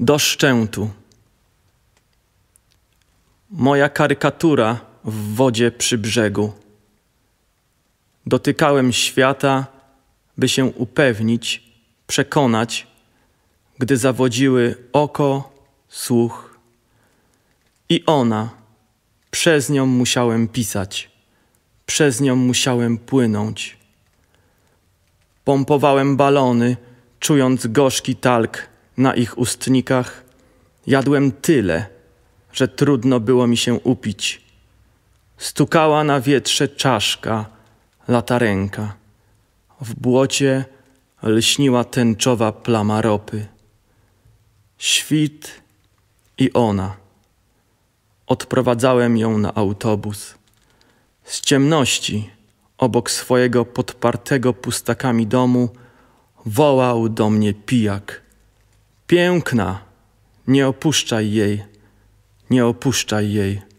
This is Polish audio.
do szczętu. Moja karykatura w wodzie przy brzegu. Dotykałem świata, by się upewnić, przekonać, gdy zawodziły oko, słuch. I ona, przez nią musiałem pisać, przez nią musiałem płynąć. Pompowałem balony, czując gorzki talk na ich ustnikach, jadłem tyle, że trudno było mi się upić. Stukała na wietrze czaszka, latarenka. W błocie lśniła tęczowa plama ropy. Świt i ona. Odprowadzałem ją na autobus. Z ciemności, obok swojego podpartego pustakami domu, wołał do mnie pijak – piękna, nie opuszczaj jej, nie opuszczaj jej.